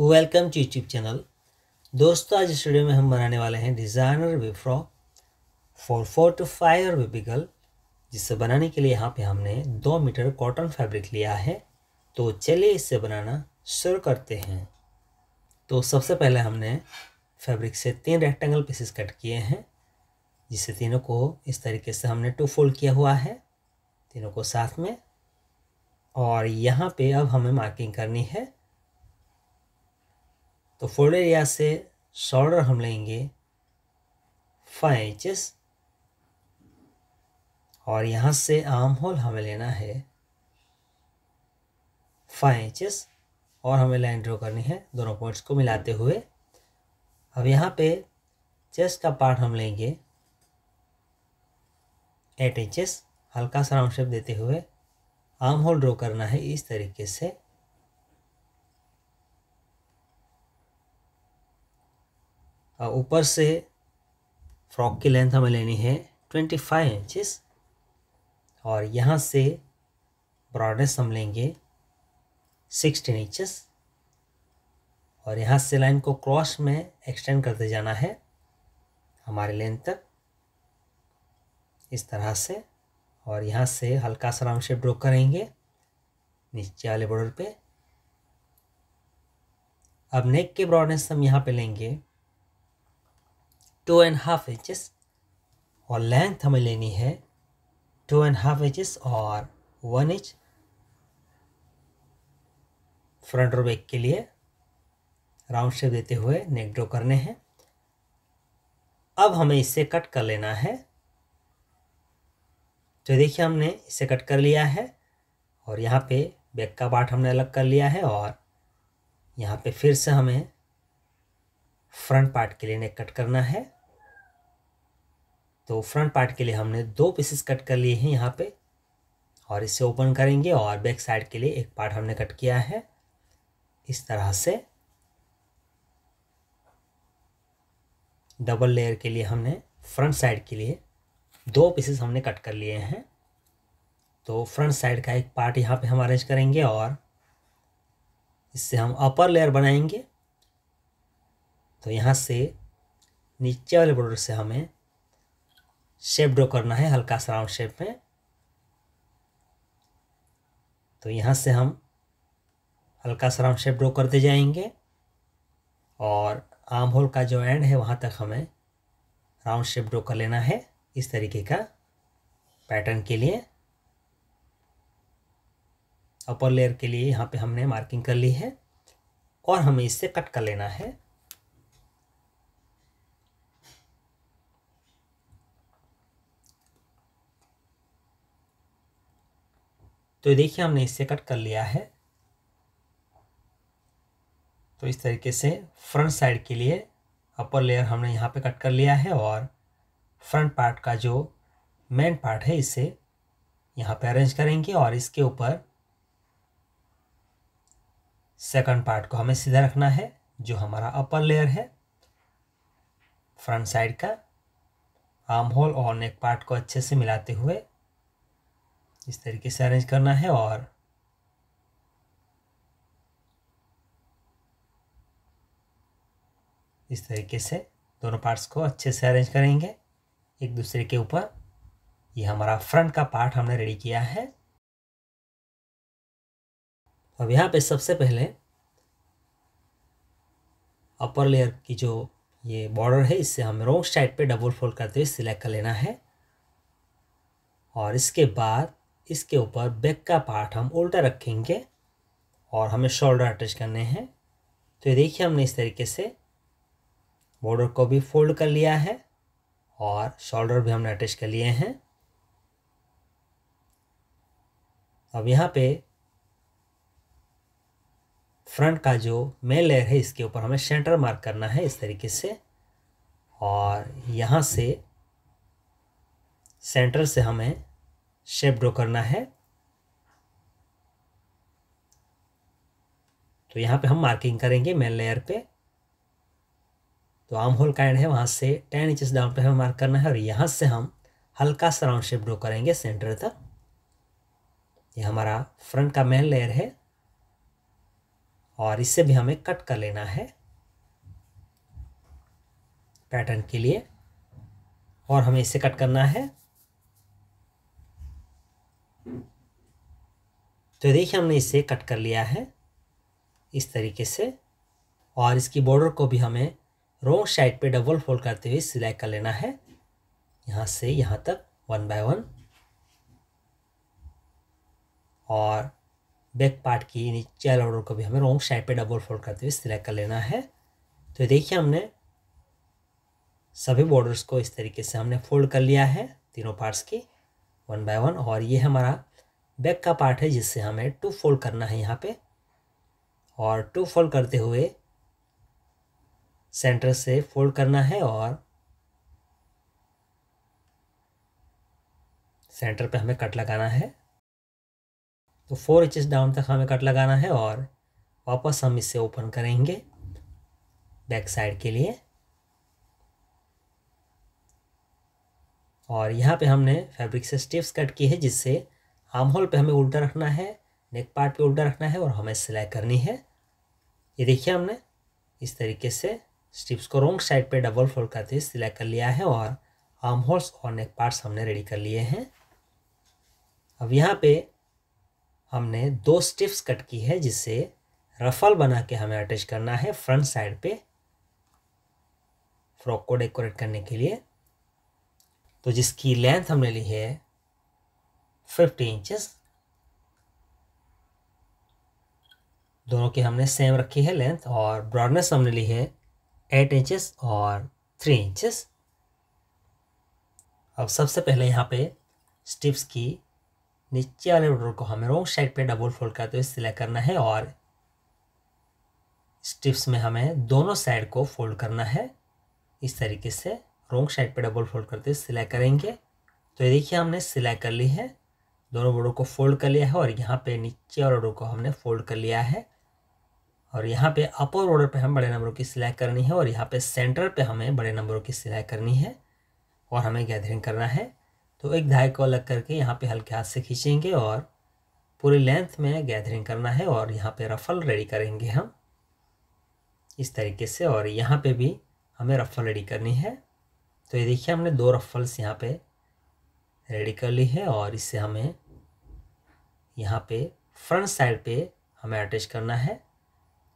welcome to YouTube channel दोस्तों आज इस वीडियो में हम बनाने वाले हैं डिज़ाइनर वे frock for four to five baby girl जिसे बनाने के लिए यहाँ पे हमने दो मीटर कॉटन फैब्रिक लिया है तो चलिए इसे बनाना शुरू करते हैं तो सबसे पहले हमने फैब्रिक से तीन रेक्टेंगल पीसेस कट किए हैं जिसे तीनों को इस तरीके से हमने टू फोल्ड किया हुआ है तीनों को साथ में और यहाँ पे अब हमें मार्किंग करनी है तो फोल्ड एरिया से शोल्डर हम लेंगे फाइव इंचेस और यहाँ से आर्म होल हमें लेना है फाइव इंचेस और हमें लाइन ड्रॉ करनी है दोनों पॉइंट्स को मिलाते हुए अब यहाँ पे चेस्ट का पार्ट हम लेंगे एट इंचेस हल्का सा राउंड शेप देते हुए आर्म होल ड्रॉ करना है इस तरीके से ऊपर से फ्रॉक की लेंथ हमें लेनी है ट्वेंटी फाइव इंचिस और यहाँ से ब्रॉडनेस हम लेंगे सिक्सटीन इंचिस और यहाँ से लाइन को क्रॉस में एक्सटेंड करते जाना है हमारे लेंथ तक इस तरह से और यहाँ से हल्का सा राउंड शेप ड्रॉ करेंगे नीचे वाले बॉर्डर पे अब नेक के ब्रॉडनेस हम यहाँ पे लेंगे टू एंड हाफ इंचेस और लेंथ हमें लेनी है टू एंड हाफ इंचेस और वन इंच फ्रंट और बैक के लिए राउंड शेप देते हुए नेक ड्रॉ करने हैं अब हमें इसे कट कर लेना है तो देखिए हमने इसे कट कर लिया है और यहाँ पे बैक का पार्ट हमने अलग कर लिया है और यहाँ पे फिर से हमें फ्रंट पार्ट के लिए इन्हें कट करना है तो फ्रंट पार्ट के लिए हमने दो पीसेस कट कर लिए हैं यहाँ पे और इसे ओपन करेंगे और बैक साइड के लिए एक पार्ट हमने कट किया है इस तरह से डबल लेयर के लिए हमने फ्रंट साइड के लिए दो पीसेस हमने कट कर लिए हैं तो फ्रंट साइड का एक पार्ट यहाँ पे हम अरेंज करेंगे और इससे हम अपर लेयर बनाएंगे तो यहाँ से नीचे वाले बॉर्डर से हमें शेप ड्रॉ करना है हल्का सा राउंड शेप में तो यहाँ से हम हल्का सा राउंड शेप ड्रॉ करते जाएंगे और आर्म होल का जो एंड है वहाँ तक हमें राउंड शेप ड्रॉ कर लेना है इस तरीके का पैटर्न के लिए अपर लेयर के लिए यहाँ पे हमने मार्किंग कर ली है और हमें इससे कट कर लेना है तो देखिए हमने इससे कट कर लिया है तो इस तरीके से फ्रंट साइड के लिए अपर लेयर हमने यहाँ पे कट कर लिया है और फ्रंट पार्ट का जो मेन पार्ट है इसे यहाँ पे अरेंज करेंगे और इसके ऊपर सेकंड पार्ट को हमें सीधा रखना है जो हमारा अपर लेयर है फ्रंट साइड का आर्म होल और नेक पार्ट को अच्छे से मिलाते हुए इस तरीके से अरेंज करना है और इस तरीके से दोनों पार्ट्स को अच्छे से अरेंज करेंगे एक दूसरे के ऊपर ये हमारा फ्रंट का पार्ट हमने रेडी किया है अब यहाँ पे सबसे पहले अपर लेयर की जो ये बॉर्डर है इससे हमें रोंग साइड पे डबल फोल्ड करते हुए सिलेक्ट कर लेना है और इसके बाद इसके ऊपर बैक का पार्ट हम उल्टा रखेंगे और हमें शोल्डर अटैच करने हैं तो ये देखिए हमने इस तरीके से बॉर्डर को भी फोल्ड कर लिया है और शोल्डर भी हमने अटैच कर लिए हैं अब यहाँ पे फ्रंट का जो मेन लेयर है इसके ऊपर हमें सेंटर मार्क करना है इस तरीके से और यहाँ से सेंटर से हमें शेप ड्रॉ करना है तो यहाँ पे हम मार्किंग करेंगे मेन लेयर पे तो आम होल का एंड है वहाँ से टेन इंचज डाउन पे हमें मार्क करना है और यहाँ से हम हल्का सा राउंड शेप ड्रॉ करेंगे सेंटर तक ये हमारा फ्रंट का मेन लेयर है और इससे भी हमें कट कर लेना है पैटर्न के लिए और हमें इसे कट करना है तो देखिए हमने इसे कट कर लिया है इस तरीके से और इसकी बॉर्डर को भी हमें रोंग साइड पे डबल फोल्ड करते हुए सिलाई कर लेना है यहाँ से यहाँ तक वन बाय वन और बैक पार्ट की नीचे बॉर्डर को भी हमें रोंग साइड पे डबल फोल्ड करते हुए सिलाई कर लेना है तो देखिए हमने सभी बॉर्डर्स को इस तरीके से हमने फोल्ड कर लिया है तीनों पार्ट्स की वन बाय वन और ये हमारा बैक का पार्ट है जिससे हमें टू फोल्ड करना है यहाँ पे और टू फोल्ड करते हुए सेंटर से फोल्ड करना है और सेंटर पे हमें कट लगाना है तो फोर इंचेस डाउन तक हमें कट लगाना है और वापस हम इसे ओपन करेंगे बैक साइड के लिए और यहाँ पे हमने फैब्रिक से स्टिप्स कट की है जिससे आर्म होल पर हमें उल्टा रखना है नेक पार्ट पे उल्टा रखना है और हमें सिलाई करनी है ये देखिए हमने इस तरीके से स्टिप्स को रोंग साइड पे डबल फोल्ड करते हुए सिलाई कर लिया है और आर्म होल्स और नेक पार्ट्स हमने रेडी कर लिए हैं अब यहाँ पे हमने दो स्टिप्स कट की है जिससे रफल बना के हमें अटैच करना है फ्रंट साइड पे फ्रॉक को डेकोरेट करने के लिए तो जिसकी लेंथ हमने ली है 50 इंचेस दोनों की हमने सेम रखी है लेंथ और ब्रॉडनेस हमने ली है एट इंचेस और थ्री इंचेस अब सबसे पहले यहाँ पे स्टिप्स की नीचे वाले बॉर्डर को हमें रोंग साइड पे डबल फोल्ड करते हुए सिलेक्ट करना है और स्टिप्स में हमें दोनों साइड को फोल्ड करना है इस तरीके से रोंग साइड पे डबल फोल्ड करते हुए सिलेक्ट करेंगे तो ये देखिए हमने सिलेक्ट कर ली है दोनों बोर्डों को फोल्ड कर लिया है और यहाँ पे नीचे और ऑर्डर को हमने फोल्ड कर लिया है और यहाँ पे अपर ऑर्डर पे हमें बड़े नंबरों की सिलाई करनी है और यहाँ पे सेंटर पे हमें बड़े नंबरों की सिलाई करनी है और हमें गैदरिंग करना है तो एक धागे को अलग करके यहाँ पे हल्के हाथ से खींचेंगे और पूरी लेंथ में गैदरिंग करना है और यहाँ पर रफल रेडी करेंगे हम इस तरीके से और यहाँ पर भी हमें रफल रेडी करनी है तो ये देखिए हमने दो रफल्स यहाँ पर रेडिकली है और इसे हमें यहाँ पे फ्रंट साइड पे हमें अटैच करना है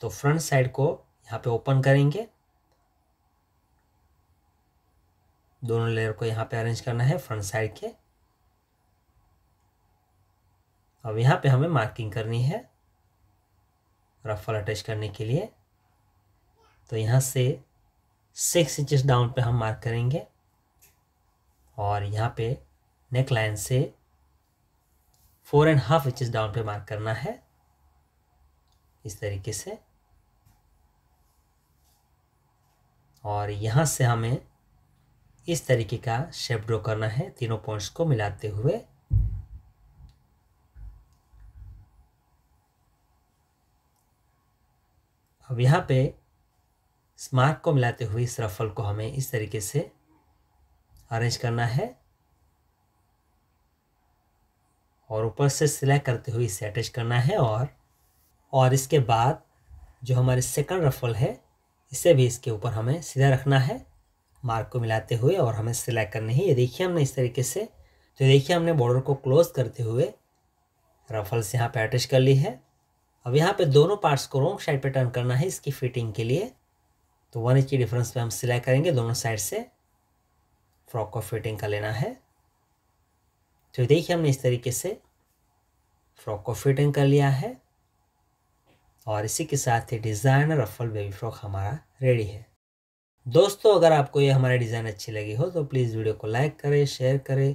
तो फ्रंट साइड को यहाँ पे ओपन करेंगे दोनों लेयर को यहाँ पे अरेंज करना है फ्रंट साइड के अब यहाँ पे हमें मार्किंग करनी है रफल अटैच करने के लिए तो यहाँ से सिक्स इंचेस डाउन पे हम मार्क करेंगे और यहाँ पे नेक लाइन से four and half inches down पे मार्क करना है इस तरीके से और यहाँ से हमें इस तरीके का शेप ड्रॉ करना है तीनों पॉइंट्स को मिलाते हुए अब यहाँ पे स्मार्क को मिलाते हुए इस रफल को हमें इस तरीके से अरेंज करना है और ऊपर से सिलाई करते हुए इसे अटैच करना है और और इसके बाद जो हमारे सेकंड रफल है इसे भी इसके ऊपर हमें सीधा रखना है मार्क को मिलाते हुए और हमें सिलाई करनी है ये देखिए हमने इस तरीके से तो देखिए हमने बॉर्डर को क्लोज करते हुए रफल्स यहाँ पर अटैच कर ली है अब यहाँ पे दोनों पार्ट्स को रॉन्ग साइड पे टर्न करना है इसकी फिटिंग के लिए तो वन इंच की डिफरेंस पे हम सिलाई करेंगे दोनों साइड से फ्रॉक को फिटिंग कर लेना है तो देखिए हमने इस तरीके से फ्रॉक को फिटिंग कर लिया है और इसी के साथ ही डिज़ाइनर रफल बेबी फ्रॉक हमारा रेडी है दोस्तों अगर आपको ये हमारे डिज़ाइन अच्छी लगी हो तो प्लीज़ वीडियो को लाइक करें शेयर करें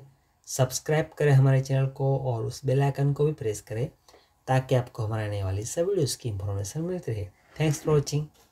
सब्सक्राइब करें हमारे चैनल को और उस बेल आइकन को भी प्रेस करें ताकि आपको हमारे आने वाली सब वीडियोज़ की इन्फॉर्मेशन मिलती रहे थैंक्स फॉर वॉचिंग